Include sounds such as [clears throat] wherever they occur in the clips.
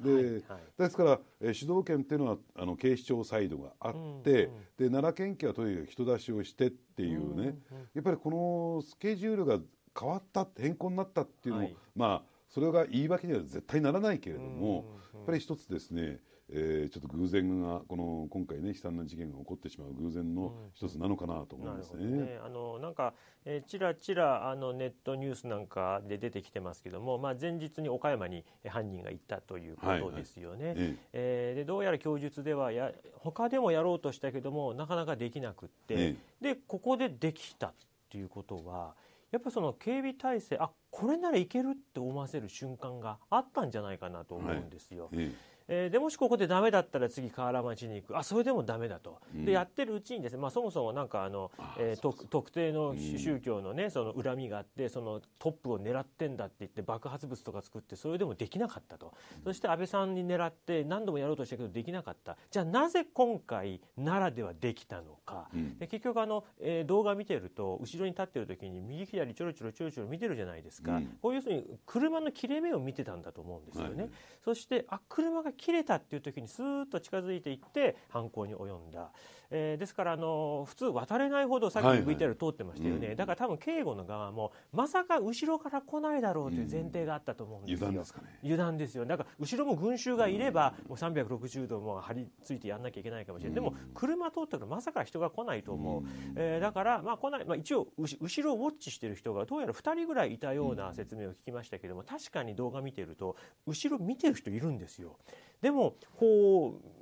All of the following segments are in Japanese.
ではいはい、ですから、えー、主導権というのはあの警視庁サイドがあって、うんうん、で奈良県警はとにかく人出しをしてっていうね、うんうん、やっぱりこのスケジュールが変わった変更になったっていうのも、はい、まあそれが言い訳には絶対ならないけれども、うんうん、やっぱり一つですねえー、ちょっと偶然がこの今回ね悲惨な事件が起こってしまう偶然の一つなのかなと思いますね。うんねあのなんか、えー、ちらちらあのネットニュースなんかで出てきてますけども、まあ、前日に岡山に犯人が行ったということですよね。はいはい、えー、でどうやら供述ではや他でもやろうとしたけどもなかなかできなくって、えでここでできたっていうことは。やっぱその警備体制あこれならいけるって思わせる瞬間があったんじゃないかなと思うんですよ。はいええー、でもしここでダメだったら次河原町に行くあそれでもダメだと、うん、でやってるうちにですね、まあ、そもそもなんかあのえー、と特定の宗教のね、その恨みがあってそのトップを狙ってんだって言って爆発物とか作ってそれでもできなかったと、うん、そして安倍さんに狙って何度もやろうとしたけどできなかったじゃあなぜ今回奈良ではできたのか、で結局あの、えー、動画見てると後ろに立ってる時に右左ちょろちょろちょろちょろ見てるじゃないですか、こういうふうに車の切れ目を見てたんだと思うんですよね。そしてあ車が切れたっていう時にスーッと近づいていって犯行に及んだえー、ですからあの普通渡れないほどさっき VTR 通ってましたよね、はいはい、だから多分警護の側もまさか後ろから来ないだろうという前提があったと思うんですよ、うん、油断ですかね油断ですよだから後ろも群衆がいれば、もう360度も張り付いてやんなきゃいけないかもしれない、でも車通ったらまさか人が来ないと思う、うん、えー、だからまあ来ない、まあ、一応後ろをウォッチしてる人がどうやら2人ぐらいいたような説明を聞きましたけども、確かに動画見てると後ろ見てる人いるんですよでもこう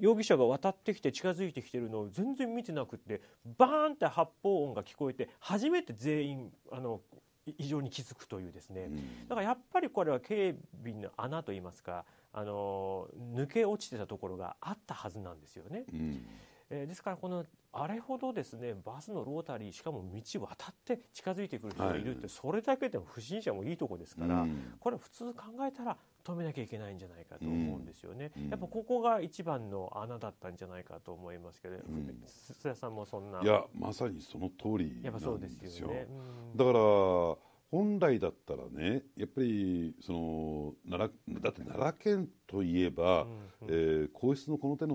容疑者が渡ってきて近づいてきてるのを全然見てなくてバーンって発砲音が聞こえて初めて全員あの異常に気づくというですね、だからやっぱりこれは警備の穴といいますかあの抜け落ちてたところがあったはずなんですよね。うん、えですからこのあれほどですねバスのロータリーしかも道渡って近づいてくる人がいるって、それだけでも不審者もいいとこですから、これ普通考えたら止めなきゃいけないんじゃないかと思うんですよね、うん、やっぱここが一番の穴だったんじゃないかと思いますけど、うん、須田さんもそんないやまさにその通りなんですよですよね、うん、だから本来だったらねやっぱりその奈良だって奈良県といえば、うんうん、えー、皇室のこの手の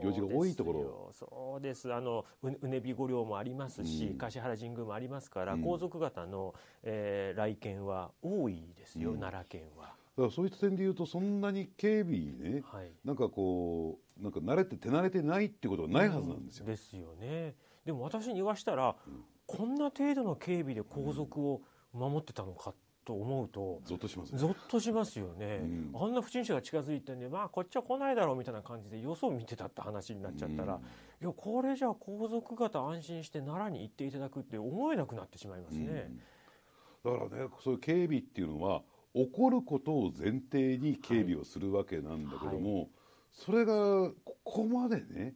行事が多いところそうですあのうねび御陵もありますし、うん、橿原神宮もありますから、うん、皇族方の、えー、来県は多いですよ、奈良県は。だからそういった点でいうとそんなに警備ね、はい、なんかこうなんか慣れて手慣れてないってことはないはずなんですよ。うん、ですよね。でも私に言わしたら、うん、こんな程度の警備で皇族を守ってたのかと思うと、ゾッとします、ね、ゾッとしますよね、うん、あんな不審者が近づいてんで、まあ、こっちは来ないだろうみたいな感じでよそを見てたって話になっちゃったら、うん、いやこれじゃ皇族方安心して奈良に行っていただくって思えなくなってしまいますね、うん、だからねそういう警備っていうのは起こることを前提に警備をするわけなんだけども、はい、それがここまでね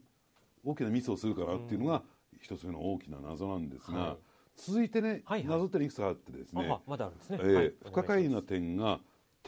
大きなミスをするかなっていうのが一つ目の大きな謎なんですが、はい、続いてね、はいはい、謎っていくつかあってですね、まだあるんですね、えー、不可解な点が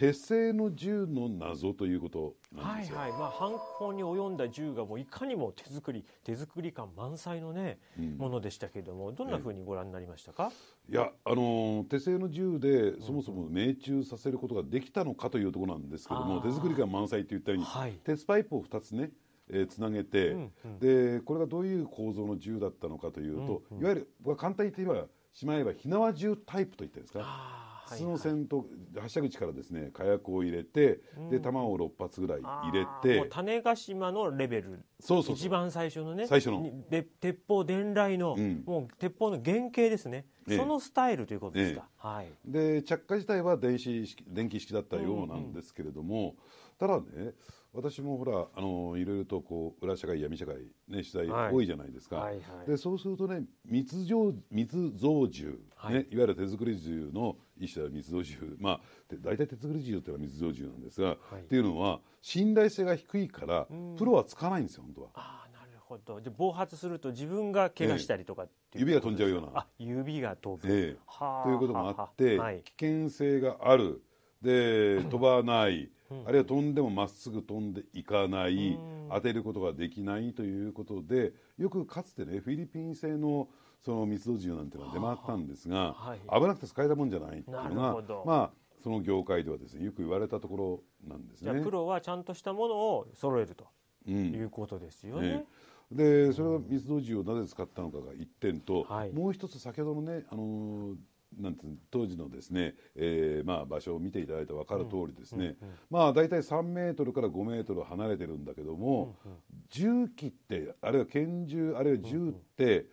手製の銃の謎ということなんですよ、はいはいまあ、犯行に及んだ銃がもういかにも手作り手作り感満載のね、うん、ものでしたけれどもどんなふうにご覧になりましたか、いやあの手製の銃でそもそも命中させることができたのかというところなんですけども、うん、手作り感満載と言ったように、はい、鉄パイプを2つねえー、つなげて、うんうん、でこれがどういう構造の銃だったのかというと、うんうん、いわゆる簡単に言ってしまえば火縄銃タイプといったんですか。筒の先頭、発射口からですね火薬を入れて、うん、で弾を6発ぐらい入れて種子島のレベルそうそう一番最初のね最初ので鉄砲伝来の、うん、もう鉄砲の原型ですね、えそのスタイルということですか、え、はい、で着火自体は電子式電気式だったようなんですけれども、うんうん、ただね私もほらあのいろいろとこう裏社会闇社会ね取材多いじゃないですか、はいはいはい、でそうするとね密造密造銃、はい、ねいわゆる手作り銃の一種は密造銃まあ大体手作り銃っていうのは密造銃なんですが、はい、っていうのは信頼性が低いからプロはつかないんですよ本当は。ああなるほどで暴発すると自分が怪我したりとか、えー、指が飛んじゃうようなあ指が飛ぶ、えー、ということもあって、はい、危険性があるで [clears throat] 飛ばないあるいは飛んでもまっすぐ飛んでいかない、当てることができないということでよくかつてねフィリピン製のその密度銃なんていうのは出回ったんですが、はい、危なくて使えたもんじゃないっていうのがまあその業界ではですねよく言われたところなんですね。プロはちゃんとしたものを揃えると、いうことですよね。ねでそれは密造銃をなぜ使ったのかが1点と、うんはい、もう一つ先ほどのねあのなんて当時のですね、えー、まあ場所を見ていただいて分かる通りですね、うんうんうん、まあ大体3メートルから5メートル離れてるんだけども、うんうん、銃器ってあるいは拳銃あるいは銃って、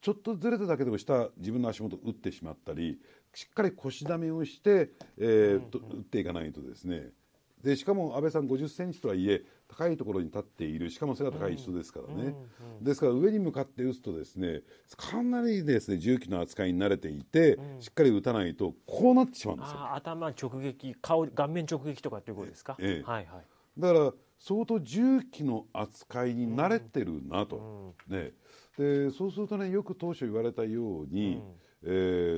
ちょっとずれただけでも下自分の足元打ってしまったりしっかり腰だめをして、えー、と打っていかないとですねでしかも安倍さん50センチとはいえ高いところに立っているしかも背が高い人ですからね、ですから上に向かって打つとですねかなりですね重機の扱いに慣れていて、うん、しっかり打たないとこうなってしまうんですよ頭直撃顔顔面直撃とかっていうことですか、ええ、はいはい、だから相当重機の扱いに慣れてるなと、うんうん、ね、でそうするとねよく当初言われたように、うん、え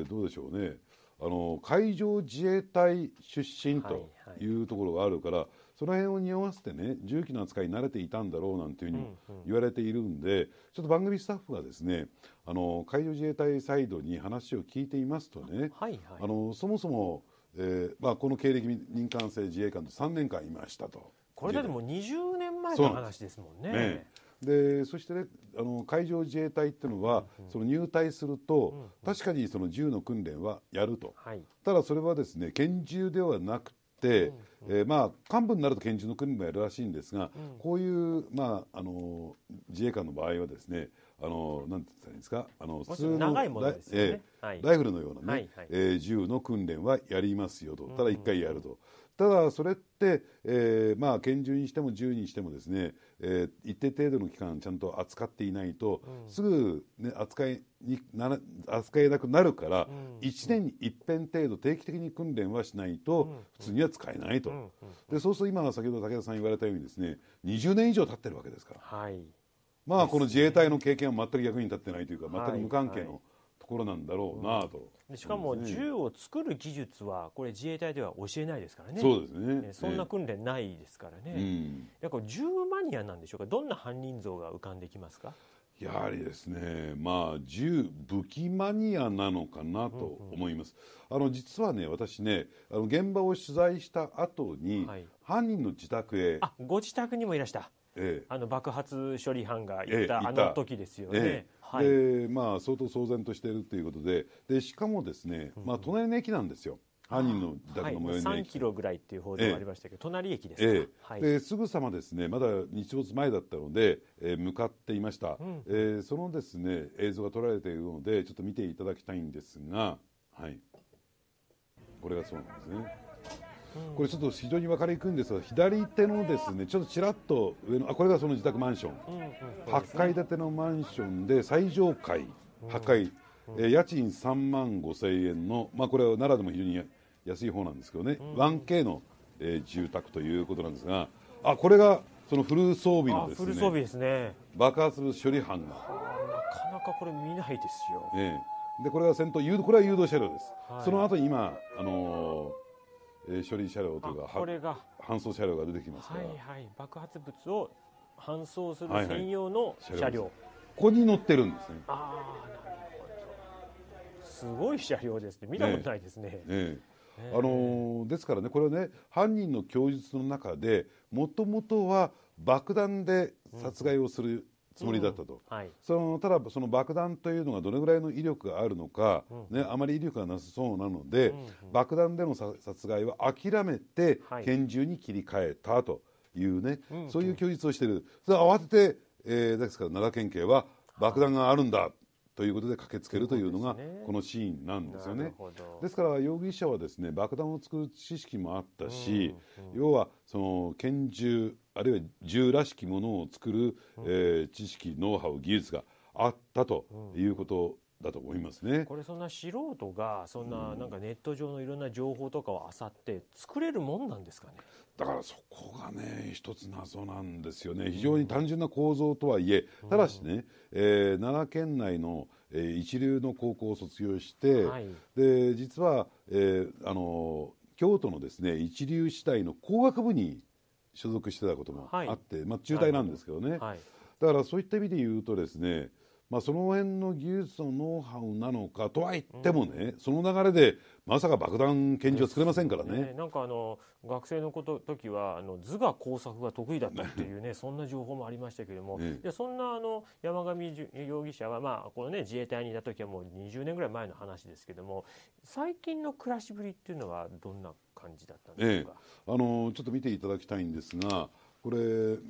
ー、どうでしょうねあの海上自衛隊出身というところがあるから、はいはい、その辺を匂わせてね重機の扱いに慣れていたんだろうなんていうふうに言われているんで、うんうん、ちょっと番組スタッフがですねあの海上自衛隊サイドに話を聞いていますとね、はいはい、あのそもそも、えーまあ、この経歴民間制自衛官と3年間いましたと。これだってもう20年前の話ですもんね。でそして、ね、あの海上自衛隊っていうのは、うんその入隊すると、うんうん、確かにその銃の訓練はやると、はい、ただそれはですね拳銃ではなくて、うんうん、えー、まあ、幹部になると拳銃の訓練もやるらしいんですが、うん、こういう、まあ、あの自衛官の場合はですねあのなんて言ったらいいんですかあの普通の、ね、えーはい、ライフルのようなね、ね、はいはい、えー、銃の訓練はやりますよとただ1回やると。うんうんただそれって、えー、まあ拳銃にしても銃にしてもですねえー、一定程度の期間ちゃんと扱っていないと、うん、すぐ、ね、扱いになら扱えなくなるから、うん、1年に一遍程度定期的に訓練はしないと、うん、普通には使えないと、うんうん、でそうすると今先ほど武田さん言われたようにですね20年以上経ってるわけですから、はい、まあこの自衛隊の経験は全く役に立ってないというか全く無関係のところなんだろうなと。はいはいしかも銃を作る技術はこれ自衛隊では教えないですからねそうですねそんな訓練ないですからね、えー、やこれ銃マニアなんでしょうかどんな犯人像が浮かんできますかやはりですねまあ銃武器マニアなのかなと思います、うんうん、あの実はね私ねあの現場を取材した後に、はい、犯人の自宅へあご自宅にもいらした、ええ、あの爆発処理班が行った、ええ、あの時ですよね、えはい、でまあ、相当騒然としているということででしかもですね、まあ、隣の駅なんですよ。犯人の自宅の最寄りの駅、はい、3キロぐらいっていう報道がありましたけど、え隣駅ですえはい、ですぐさまですねまだ日没前だったので、えー、向かっていました、うん、えー、そのですね映像が撮られているのでちょっと見ていただきたいんですが、はい、これがそうなんですね。これちょっと非常に分かりにくいんですが左手のですねちょっとちらっと上のあこれがその自宅マンション、う8階建てのマンションで最上階8階、え家賃3万5千円の、まあ、これは奈良でも非常に安い方なんですけどね、1K の、え住宅ということなんですがあこれがそのフル装備のですねフル装備ですね爆発物処理班がなかなかこれ見ないですよ、えでこれは戦闘これは誘導車両です、はい、その後に今あのーえー、処理車両というかこれが搬送車両が出てきますから、はいはい、爆発物を搬送する専用の車両はいはい、ここに乗ってるんですねああなるほどすごい車両ですね見たことないですね、ねえあのー、ですからねこれはね犯人の供述の中でもともとは爆弾で殺害をするつもりだったと、うんはい、そのただその爆弾というのがどれぐらいの威力があるのか、うん、ね、あまり威力がなさそうなので、うんうん、爆弾での殺害は諦めて拳銃に切り替えたというね、はい、そういう供述をしているそれ慌てて、えー、ですから奈良県警は爆弾があるんだということで駆けつけるというのがこのシーンなんですよね。ですから容疑者はですね爆弾を作る知識もあったし、要はその拳銃あるいは銃らしきものを作る、うん、えー、知識ノウハウ技術があったということだと思いますね、うん、これそんな素人がそんななんかネット上のいろんな情報とかをあさって作れるもんなんですかねだからそこがね一つ謎なんですよね非常に単純な構造とはいえ、ただしね、えー、奈良県内の、えー、一流の高校を卒業して、はい、で実は、えー、あの京都のですね一流私大の工学部に所属してたこともあって、はい、まあ、中退なんですけどね、はい、だからそういった意味で言うとですね、まあ、その辺の技術のノウハウなのかとは言ってもね、うん、その流れでまさか爆弾拳銃は作れませんからね、ね、なんかあの学生のこと時はあの図画工作が得意だったっていうねそんな情報もありましたけれども、ね、でそんなあの山上容疑者は、まあこのね、自衛隊にいた時はもう20年ぐらい前の話ですけども最近の暮らしぶりっていうのはどんな感じだったんでえあのちょっと見ていただきたいんですが。これ、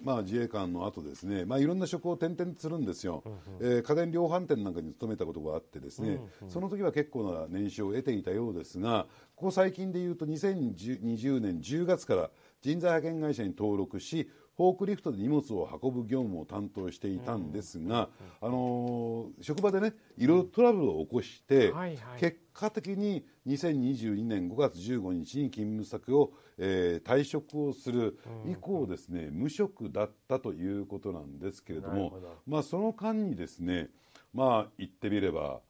まあ、自衛官の後ですね、まあ、いろんな職を転々とするんですよ、うんうん、えー、家電量販店なんかに勤めたことがあってですね、うんうん、その時は結構な年収を得ていたようですがここ最近でいうと2020年10月から人材派遣会社に登録しフォークリフトで荷物を運ぶ業務を担当していたんですが、あの職場でねいろいろトラブルを起こして、結果的に2022年5月15日に勤務先を、えー、退職をする以降ですね、無職だったということなんですけれどもまあ、その間にですねまあ言ってみれば。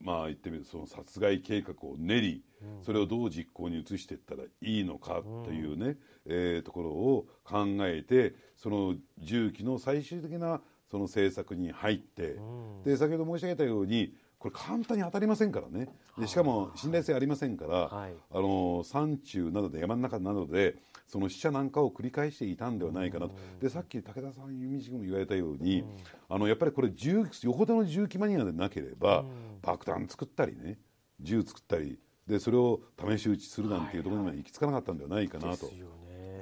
まあ、言ってみるその殺害計画を練り、それをどう実行に移していったらいいのかというね、えー、ところを考えてその重機の最終的なその政策に入って、で先ほど申し上げたようにこれ簡単に当たりませんからねでしかも信頼性ありませんから、はい、あの山中などで山の中などでその死者なんかを繰り返していたんではないかなと、でさっき武田さん、弓美君も言われたように、あのやっぱりこれ銃、よほどの銃器マニアでなければ、爆弾作ったりね、銃作ったり、でそれを試し撃ちするなんていうところには行き着かなかったんではないかなと。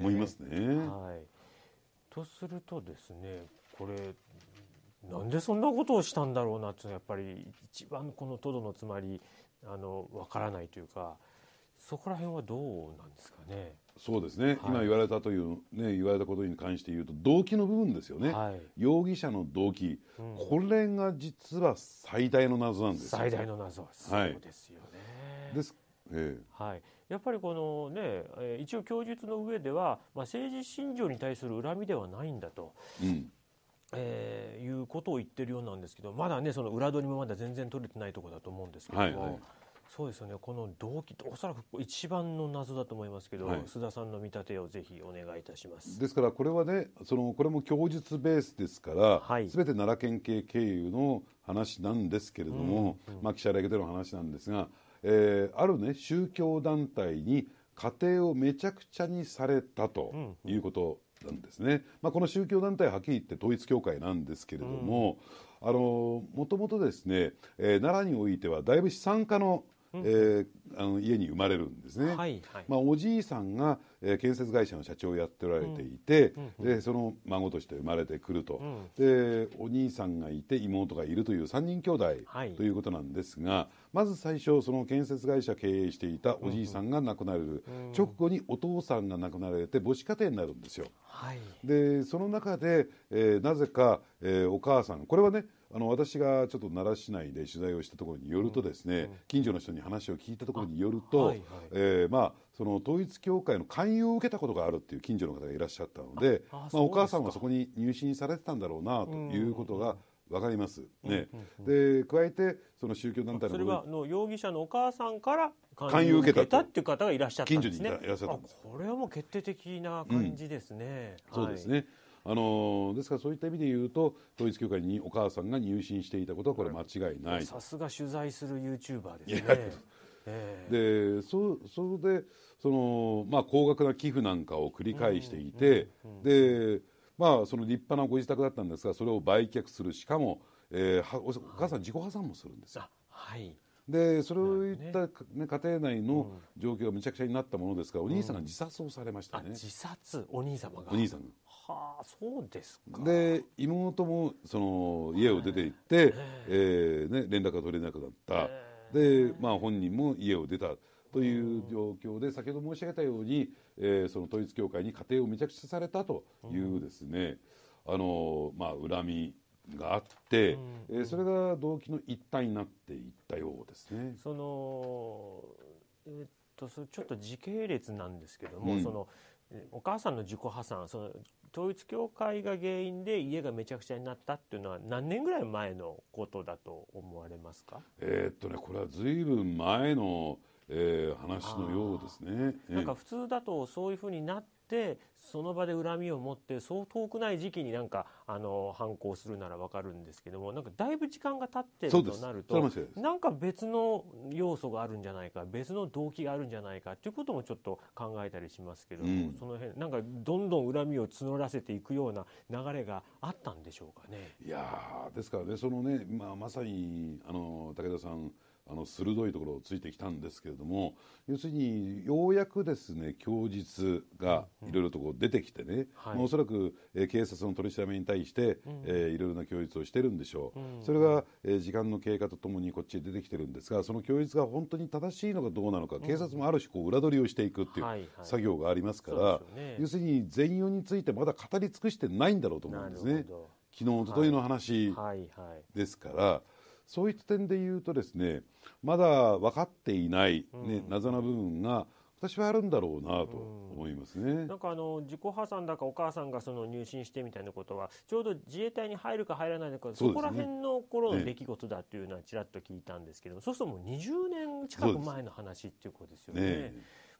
思いますね。はい、とするとですねこれなんでそんなことをしたんだろうなってやっぱり一番この「トドのつまり」あの分からないというかそこら辺はどうなんですかね。そうですね、はい、今言われたという、ね、言われたことに関して言うと動機の部分ですよね、はい、容疑者の動機、うん、これが実は最大の謎なんです最大の謎はそうですよね、はい、です、えーはい、やっぱりこのね一応供述の上では、まあ、政治信条に対する恨みではないんだと。うんえー、いうことを言ってるようなんですけどまだねその裏取りもまだ全然取れてないところだと思うんですけども、はいはい、そうですよねこの動機と、おそらく一番の謎だと思いますけど、はい、須田さんの見立てをぜひお願いいたしますですからこれはねそのこれも供述ベースですから、はい、て奈良県警経由の話なんですけれども、うんうん、まあ、記者だけでの話なんですがえー、あるね宗教団体に家庭をめちゃくちゃにされたということなんですね、うんうん、まあ、この宗教団体はっきり言って統一教会なんですけれども、うん、あのもともとですね、えー、奈良においてはだいぶ資産家のえー、あの家に生まれるんですね、はいはい、まあ、おじいさんが、えー、建設会社の社長をやっておられていて、うん、でその孫として生まれてくると、うん、でお兄さんがいて妹がいるという3人兄弟ということなんですが、はい、まず最初その建設会社経営していたおじいさんが亡くなれる、うん、直後にお父さんが亡くなられて母子家庭になるんですよ。はい、でその中で、えー、なぜか、えお母さんこれはねあの私がちょっと奈良市内で取材をしたところによるとですね、近所の人に話を聞いたところによると、はいはい、えー、まあその統一教会の勧誘を受けたことがあるっていう近所の方がいらっしゃったのでまあ、お母さんはそこに入信されてたんだろうなということが、わかります、ね、うんうんうん、で加えてその宗教団体のそれはの容疑者のお母さんから勧誘を受けたっていう方がいらっしゃったんですね近所にいらっしゃったこれはもう決定的な感じですね、うん、そうですね、はいあのですからそういった意味で言うと統一教会にお母さんが入信していたことはこれ間違いないさすが取材するユーチューバーですね。でそそれでその、まあ、高額な寄付なんかを繰り返していて、でまあ、その立派なご自宅だったんですがそれを売却するしかも、えー、お母さん自己破産もするんですよ。はい、でそれを言った、ね、家庭内の状況がめちゃくちゃになったものですからお兄さんが自殺をされましたね。自殺お兄様がお兄さんはあそうですかで妹もその家を出て行って、えー、えー、ね、連絡が取れなくなった、えー、で、まあ、本人も家を出たという状況で先ほど申し上げたように、えー、その統一教会に家庭をめちゃくちゃされたというですね、あのまあ、恨みがあって、うん、えー、それが動機の一体になっていったようですね。そのえー、っとそれちょっと時系列なんですけども、うん、そのお母さんの自己破産その統一教会が原因で家がめちゃくちゃになったっていうのは何年ぐらい前のことだと思われますかえー、っとねこれはぶん前のえー、話のようですね。なんか普通だとそういうふうになってその場で恨みを持ってそう遠くない時期になんかあの反抗するならわかるんですけどもなんかだいぶ時間が経ってるとなるとなんか別の要素があるんじゃないか別の動機があるんじゃないかということもちょっと考えたりしますけども、うん、その辺なんかどんどん恨みを募らせていくような流れがあったんでしょうかね。いやですからねそのね、まあ、まさにあの武田さんあの鋭いところをついてきたんですけれども要するにようやくですね供述がいろいろとこう出てきてね、うんおそらく、えー、警察の取り調べに対して、えいろいろな供述をしてるんでしょう、うん、それが、えー、時間の経過とともにこっちへ出てきてるんですがその供述が本当に正しいのかどうなのか、警察もある種こう裏取りをしていくっていう作業がありますから、はいはいね、要するに全容についてまだ語り尽くしてないんだろうと思うんですね。昨日、おとといの話ですから、はいはいそういった点で言うとですねまだ分かっていない、ね、謎な部分が私はあるんだろうなと思いますね、うん、なんかあの自己破産だかお母さんがその入信してみたいなことはちょうど自衛隊に入るか入らないかそ,、こら辺の頃の出来事だというのはちらっと聞いたんですけど、そうするともう20年近く前の話っていうことですよね。ね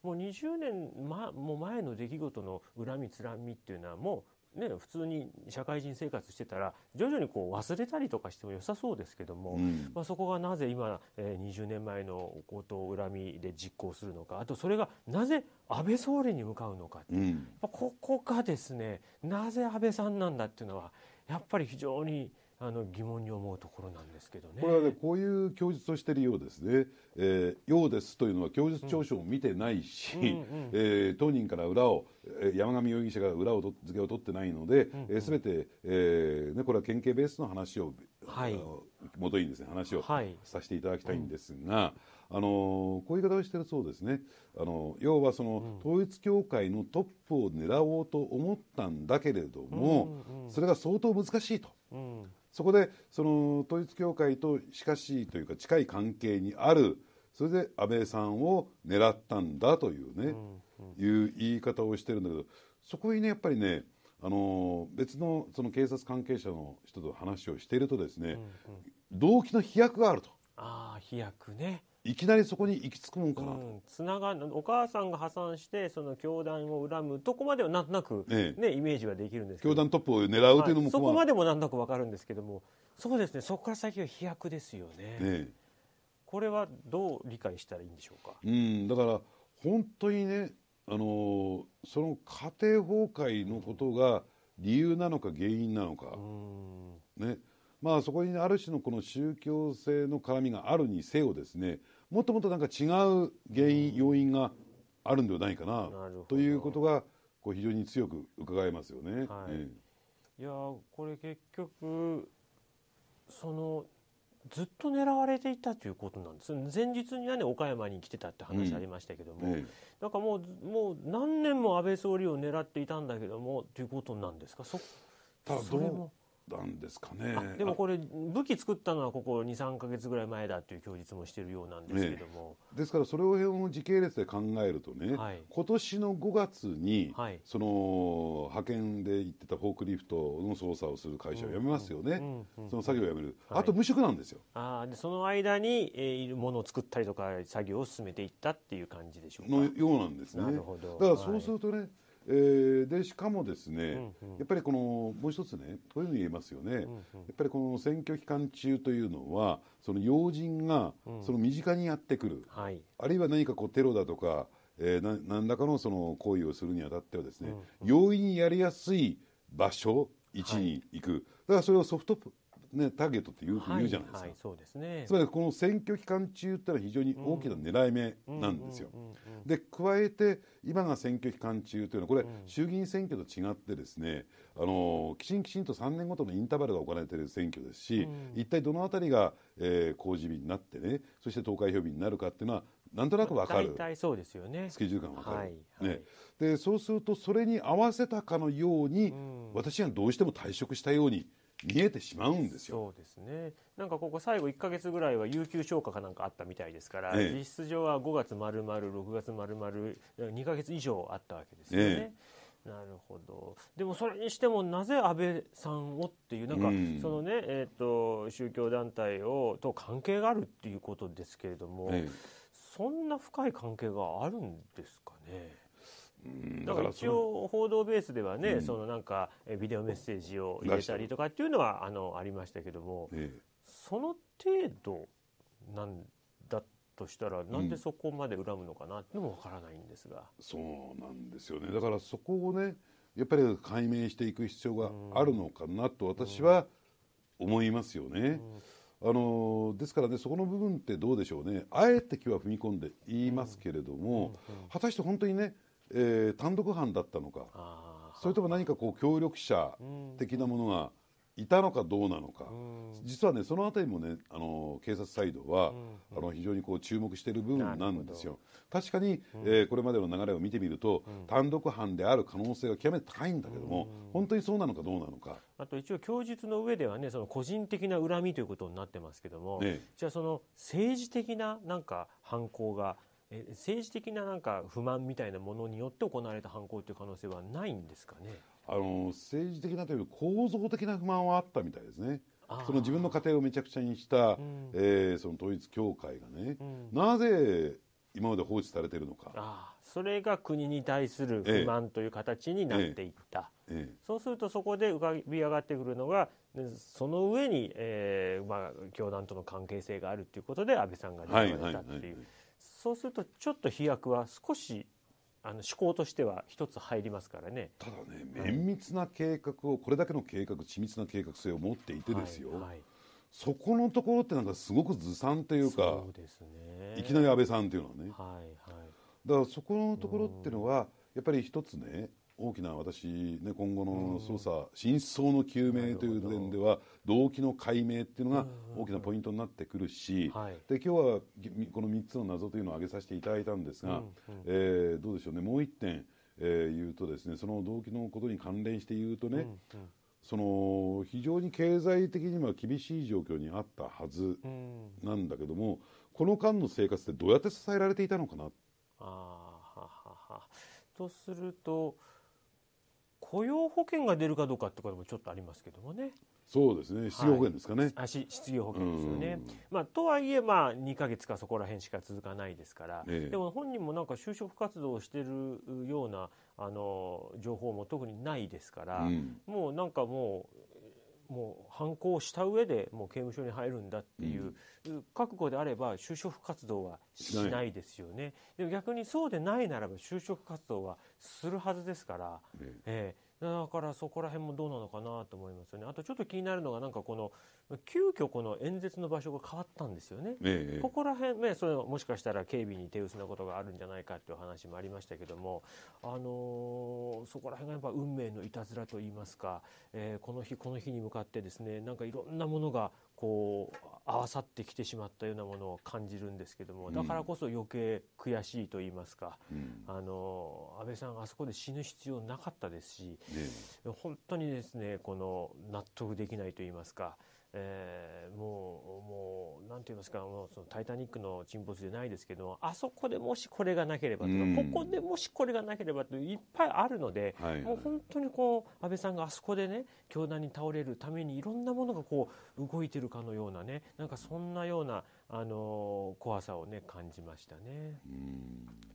もう20年、ま、もう前の出来事の恨みつらみっていうのはもうね、普通に社会人生活してたら徐々にこう忘れたりとかしても良さそうですけども、うん、まあ、そこがなぜ今、えー、20年前の強盗恨みで実行するのかあとそれがなぜ安倍総理に向かうのか、うん、ここがですねなぜ安倍さんなんだっていうのはやっぱり非常にあの疑問に思うところなんですけどね。これはねこういう供述をしているようですね、えー。ようですというのは供述調書を見てないし、え当人から裏を山上容疑者が裏を付けを取ってないので、すべ、うん、えー、て、えーね、これは県警ベースの話を、はい、元にですね話をさせていただきたいんですが。はいうんあのこういう言い方をしてるそうですね、あの要はその、うん、統一教会のトップを狙おうと思ったんだけれども、それが相当難しいと、うん、そこでその統一教会としというか近い関係にあるそれで安倍さんを狙ったんだというね、うんうん、いう言い方をしてるんだけどそこにねやっぱりねあの別のその警察関係者の人と話をしているとですね、うんうん、動機の飛躍があると。あ飛躍ねいきなりそこに行き着くもんかな、うん、つながお母さんが破産してその教団を恨むとこまではなんとなくね、イメージはできるんですけど教団トップを狙うというのも、はい、そこまでもなんとなく分かるんですけどもそうですねそこから先は飛躍ですよね、これはどう理解したらいいんでしょうか、うん、だから本当にねあのその家庭崩壊のことが理由なのか原因なのか、ね、まあ、そこにある種のこの宗教性の絡みがあるにせよですねもっともっとなんか違う原因、要因があるんではないかなということがこう非常に強く伺えますよね。はい、えいやこれ結局そのずっと狙われていたということなんです前日には、ね、岡山に来てたって話ありましたけども、うん、なんかもうもう何年も安倍総理を狙っていたんだけどもということなんですかそただも。たんですかねでもこれ、武器作ったのはここ2、3か月ぐらい前だという供述もしているようなんですけども、ね、ですから、それを時系列で考えるとね、はい、今年の5月に、はい、その派遣で行ってたフォークリフトの操作をする会社を辞めますよね、その作業をやめる、はい、あと無職なんですよ。あでその間に、えー、いるものを作ったりとか、作業を進めていったっていう感じでしょうかのようなんですね。なるほどだからそうするとね、えー、でしかもですね、うんうん、やっぱりこのもう一つねこういうふうに言えますよね、うんうん、やっぱりこの選挙期間中というのはその要人がその身近にやってくる、うんはい、あるいは何かこうテロだとか、えー、な何らかのその行為をするにあたってはですね、うんうん、容易にやりやすい場所位置に行く、はい、だからそれをソフトね、ターゲットっていうふうに言うじゃないですか、はいはい、そうですね、つまりこの選挙期間中ってのは非常に大きな狙い目なんですよ。で加えて今が選挙期間中というのはこれ、衆議院選挙と違ってですねあのきちんきちんと3年ごとのインターバルが行われている選挙ですし、うん、一体どの辺りが、えー、公示日になってねそして投開票日になるかっていうのはなんとなく分かる大そうですよねスケジュール感分かる、はいはい、ね、でそうするとそれに合わせたかのように、うん、私はどうしても退職したように。見えてしまうんですよ。そうですね。なんかここ最後1か月ぐらいは有給消化かなんかあったみたいですから、ええ、実質上は5月丸々、6月丸々、2か月以上あったわけですよね。え、なるほどでもそれにしてもなぜ安倍さんをっていうなんか、そのね、えーと、と宗教団体をと関係があるっていうことですけれども、そんな深い関係があるんですかね。だから一応、報道ベースではね、そのなんかビデオメッセージを入れたりとかっていうのはあのありましたけども、その程度なんだとしたら、なんでそこまで恨むのかなってのもわからないんですが、そうなんですよね、だからそこをね、やっぱり解明していく必要があるのかなと、私は思いますよね。あのですからね、そこの部分ってどうでしょうね、あえて気は踏み込んで言いますけれども、果たして本当にね、えー、単独犯だったのかそれとも何かこう協力者的なものがいたのかどうなのか、実はねその辺りもねあの警察サイドは、あの非常にこう注目している部分なんですよ確かに、えー、これまでの流れを見てみると、単独犯である可能性が極めて高いんだけども、本当にそうなのかどうなのかあと一応供述の上ではねその個人的な恨みということになってますけども、ね、じゃあその政治的ななんか犯行がえ政治的ななんか不満みたいなものによって行われた犯行という可能性はないんですかねあの政治的なという構造的な不満はあったみたいですね。その自分の家庭をめちゃくちゃにした、うん、えー、その統一教会がね、うん、なぜ今まで放置されてるのかそれが国に対する不満という形になっていった、ええええ、そうするとそこで浮かび上がってくるのがその上に、えーまあ、教団との関係性があるということで安倍さんが出てきたっていう。はいはいはいはいそうするとちょっと飛躍は少しあの思考としては一つ入りますからねただね綿密な計画を、これだけの計画緻密な計画性を持っていてですよ、はいはい、そこのところってなんかすごくずさんというかそうです、ね、いきなり安倍さんというのはね、はいはい、だからそこのところっていうのは、やっぱり一つね大きな私、ね、今後の捜査、真相の究明という点では動機の解明っていうのが大きなポイントになってくるし、はい、で今日はこの3つの謎というのを挙げさせていただいたんですが、うんうん、えー、どうでしょうねもう1点、えー、言うとですねその動機のことに関連して言うとね、うんうんその非常に経済的には厳しい状況にあったはずなんだけども、うん、この間の生活ってどうやって支えられていたのかなあはははとすると雇用保険が出るかどうかってこともちょっとありますけどもね。そうですね。失業保険ですかね。はい、失業保険ですよね。まあとはいえまあ二か月かそこら辺しか続かないですから、ええ、でも本人もなんか就職活動をしているようなあの情報も特にないですから、うん、もうなんかもう。もう反抗した上でもう刑務所に入るんだっていう覚悟であれば就職活動はしないですよね、でも逆にそうでないならば就職活動はするはずですから、ええだからそこら辺もどうなのかなと思いますよね。あとちょっと気になるのが、なんかこの、急遽この演説の場所が変わったんですよね。ええ、ここら辺、ね、それもしかしたら警備に手薄なことがあるんじゃないかっていう話もありましたけども、あのー、そこら辺がやっぱ運命のいたずらといいますか、えー、この日この日に向かってですね、なんかいろんなものがこう合わさってきてしまったようなものを感じるんですけどもだからこそ余計悔しいと言いますか、うん、あの安倍さんあそこで死ぬ必要なかったですし、ね、本当にですねこの納得できないと言いますかえー、もう、もう、なんて言いますか、もうそのタイタニックの沈没じゃないですけど、あそこでもしこれがなければとか、うん、ここでもしこれがなければといっぱいあるので、はいはい、もう本当にこう、安倍さんがあそこでね、教団に倒れるためにいろんなものがこう、動いてるかのようなね、なんかそんなような、あの怖さをね感じましたね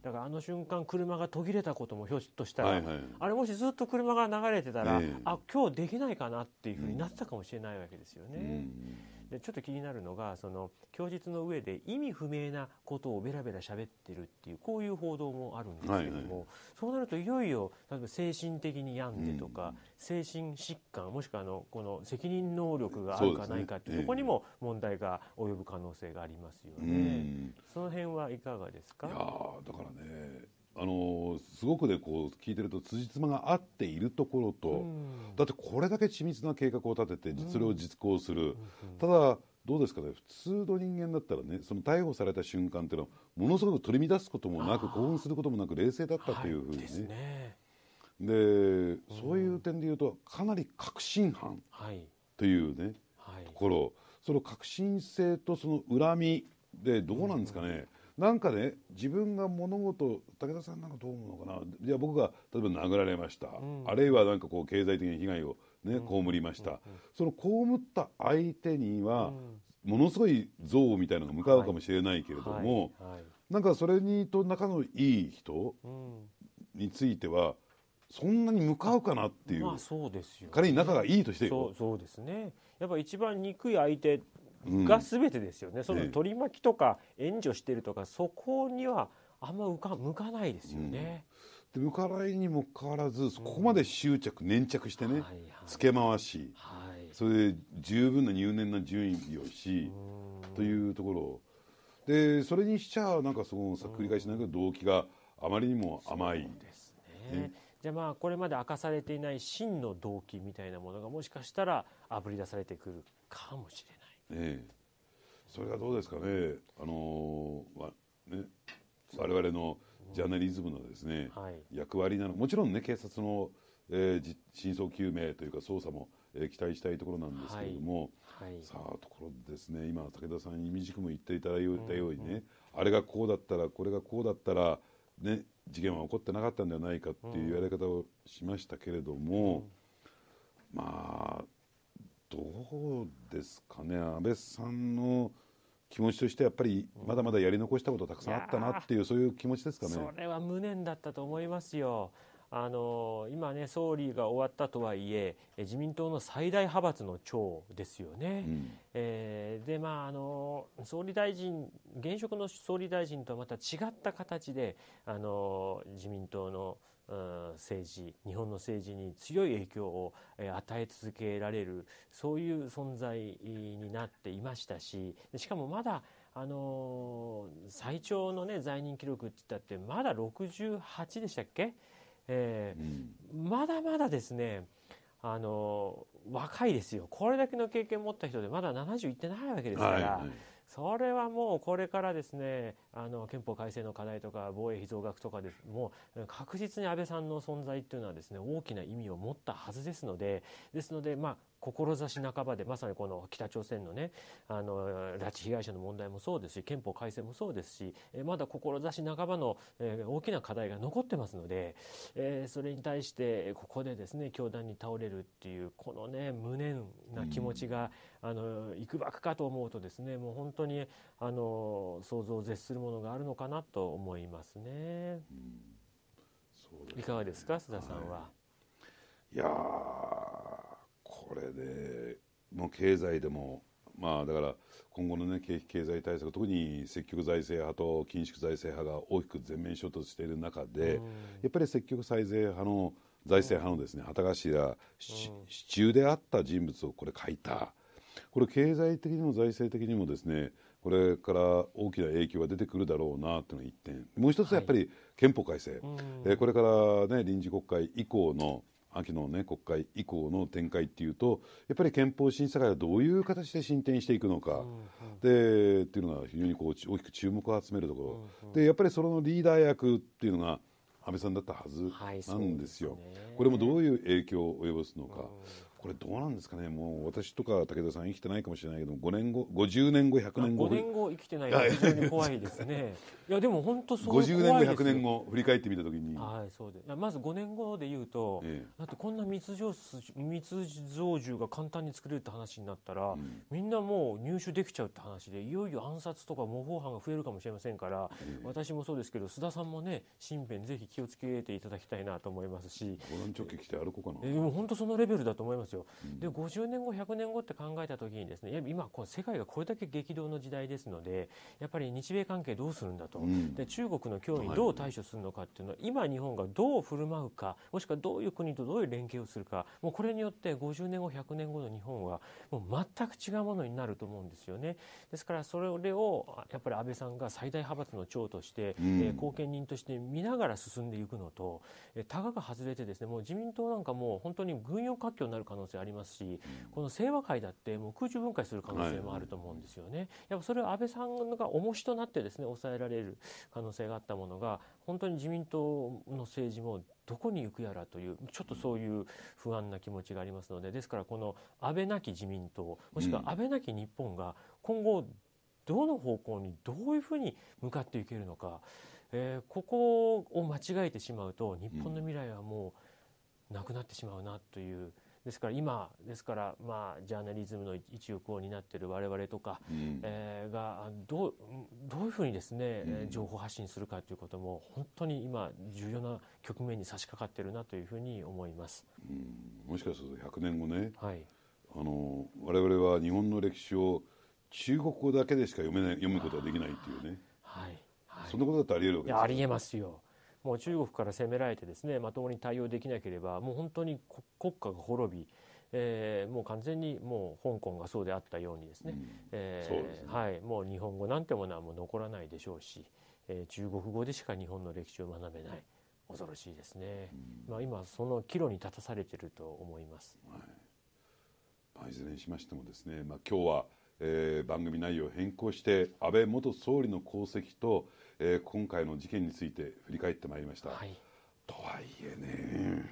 だからあの瞬間車が途切れたこともひょっとしたら、はいはい、あれもしずっと車が流れてたら、えあ今日できないかなっていうふうになってたかもしれないわけですよね。でちょっと気になるのがその供述の上で意味不明なことをべらべら喋ってるっていうこういう報道もあるんですけれども、はいはい、そうなるといよいよ例えば精神的に病んでとか、うん、精神疾患もしくはあのこの責任能力があるかないかっていうところにも問題が及ぶ可能性がありますよね。そ、の辺はいかがですかいやだからねあのすごくでこう聞いてると辻褄が合っているところと、うん、だってこれだけ緻密な計画を立てて実れを実行する、うん、ただどうですかね普通の人間だったらねその逮捕された瞬間っていうのはものすごく取り乱すこともなく興奮することもなく冷静だったというふうにね。はい、で、ねそういう点でいうとかなり確信犯というね、はい、ところその確信性とその恨みでどうなんですかね、なんかね自分が物事武田さんなんかどう思うのかなじゃあ僕が例えば殴られました、うん、あるいはなんかこう経済的な被害をね、うん、被りました、その被った相手には、ものすごい憎悪みたいなのが向かうかもしれないけれども、はいはいはい、なんかそれにと仲のいい人については、そんなに向かうかなっていうまあうね、仮に仲がいいとしてそうそうですねやっぱ一番憎い相手が全てですよね、うん、その取り巻きとか援助してるとか、そこにはあんま向か向かないですよね。うん、で向かないにもかかわらずここまで執着、粘着してね、はいはい、け回し、はい、それで十分な入念な準備をしというところでそれにしちゃなんかその繰り返しながら動機があまりにも甘い。ですねねじゃまあこれまで明かされていない真の動機みたいなものがもしかしたらあぶり出されてくるかもしれええ、それがどうですかね、あのーね、我々のジャーナリズムのですね、はい、役割なのもちろんね警察の、えー、真相究明というか捜査も、えー、期待したいところなんですけれども、はいはい、さあところですね今武田さんにみじくも言っていただいたようにね、うんうん、あれがこうだったらこれがこうだったら、ね、事件は起こってなかったんではないかっていう言われ方をしましたけれども、うん、まあどうですかね、安倍さんの気持ちとしてやっぱりまだまだやり残したことたくさんあったなっていうそういう気持ちですかね。それは無念だったと思いますよ。あの今ね、総理が終わったとはいえ、自民党の最大派閥の長ですよね、うん、えー、でまああの、総理大臣、現職の総理大臣とはまた違った形で、あの自民党の政治日本の政治に強い影響を与え続けられるそういう存在になっていましたししかもまだあの最長の、ね、在任記録って言ったってまだ68でしたっけ、えー、うん、まだまだですねあの若いですよこれだけの経験を持った人でまだ70いってないわけですから。はいはいそれはもうこれからですねあの憲法改正の課題とか防衛費増額とかですもう確実に安倍さんの存在っていうのはですね大きな意味を持ったはずですのでですのでまあ志半ばで、まさにこの北朝鮮のね、あの、拉致被害者の問題もそうですし、憲法改正もそうですし、えまだ志半ばの、えー、大きな課題が残ってますので、えー、それに対して、ここでですね、教団に倒れるっていう、このね、無念な気持ちが、うん、あの、いくばくかと思うとですね、もう本当に、あの、想像を絶するものがあるのかなと思いますね。うんすねいかがですか、須田さんは。はいいやこれでの経済でもまあだから今後のね景気経済対策特に積極財政派と緊縮財政派が大きく全面衝突している中で、やっぱり積極財政派の財政派のですね旗頭支柱であった人物をこれ書いたこれ経済的にも財政的にもですねこれから大きな影響が出てくるだろうなというのが1点もう一つやっぱり憲法改正、はえこれから、ね、臨時国会以降の秋の、ね、国会以降の展開っていうとやっぱり憲法審査会はどういう形で進展していくのか、でっていうのが非常にこう大きく注目を集めるところ、でやっぱりそのリーダー役っていうのが安倍さんだったはずなんですよ、はいすね、これもどういう影響を及ぼすのか。これどうなんですかね、もう私とか武田さん、生きてないかもしれないけど、五年後、五十年後、百年後、五年後、生きてない非常に怖いですね、いやでも本当、そう怖い50年後、1年後、振り返ってみたときに、はいそうです。まず五年後で言うと、ええ、だってこんな密造密造銃が簡単に作れるって話になったら、うん、みんなもう入手できちゃうって話で、いよいよ暗殺とか模倣犯が増えるかもしれませんから、え、私もそうですけど、須田さんもね、身辺、ぜひ気をつけていただきたいなと思いますし、ご覧直撃来て歩こうかな。えー、でも本当そのレベルだと思いますすよ。で、50年後、100年後って考えたときにですね、今、世界がこれだけ激動の時代ですので、やっぱり日米関係どうするんだと、うん、で中国の脅威どう対処するのかっていうのは、今、日本がどう振る舞うか、もしくはどういう国とどういう連携をするか、もうこれによって50年後、100年後の日本は、もう全く違うものになると思うんですよね。ですから、それをやっぱり安倍さんが最大派閥の長として、うん、後見人として見ながら進んでいくのと、たがが外れてですね、もう自民党なんかもう本当に軍用割拠になる可能能性ありますし、この清和会だってもう空中分解する可能性もあると思うんですよね。はい、やっぱそれは安倍さんが重しとなってですね抑えられる可能性があったものが本当に自民党の政治もどこに行くやらというちょっとそういう不安な気持ちがありますのでですからこの安倍なき自民党もしくは安倍なき日本が今後どの方向にどういうふうに向かっていけるのか、えー、ここを間違えてしまうと日本の未来はもうなくなってしまうなという。ですから今ですからまあジャーナリズムの一翼を担っている我々とか、うん、えー、がどうどういうふうにですね、うん、情報発信するかということも本当に今重要な局面に差し掛かっているなというふうに思います。うん、もしかすると100年後ね、はい、あの我々は日本の歴史を中国語だけでしか読めない読むことができないっていうね。はい。はい、そんなことだってありえるわけですありえますよ。もう中国から攻められてですねまともに対応できなければもう本当に国家が滅び、えー、もう完全にもう香港がそうであったようにですね,、えはい、もう日本語なんてものはもう残らないでしょうし、えー、中国語でしか日本の歴史を学べない。恐ろしいですね、まあ、今その岐路に立たされていると思います、はいまあ、いずれにしましてもですね、まあ、今日はえー、番組内容を変更して安倍元総理の功績と、えー、今回の事件について振り返ってまいりました。はい、とはいえね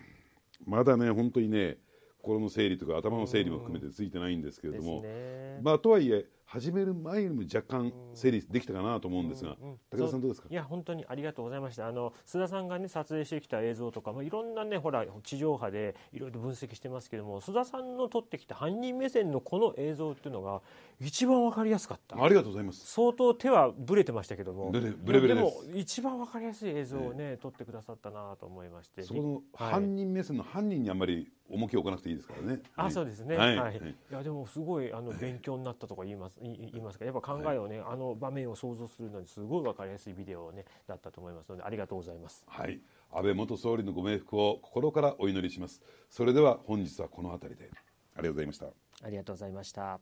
まだね本当にね心の整理とか頭の整理も含めてついてないんですけれども、ね、まあとはいえ始める前よりも若干整理できたかなと思うんですが、うんうん、武田さんどうですかいや本当にありがとうございましたあの須田さんがね撮影してきた映像とかまあ、いろんなねほら地上波でいろいろ分析してますけども須田さんの撮ってきた犯人目線のこの映像っていうのが一番わかりやすかったありがとうございます相当手はぶれてましたけどもブレブレでも一番わかりやすい映像をね、えー、撮ってくださったなと思いましてその犯人目線の犯人にあんまり重きを置かなくていいですからね、はい、あそうですね、はい、はい、いやでもすごいあの勉強になったとか言います言いますかやっぱ考えをね、はい、あの場面を想像するのにすごい分かりやすいビデオ、ね、だったと思いますのでありがとうございます、はい、安倍元総理のご冥福を心からお祈りしますそれでは本日はこの辺りでありがとうございましたありがとうございました。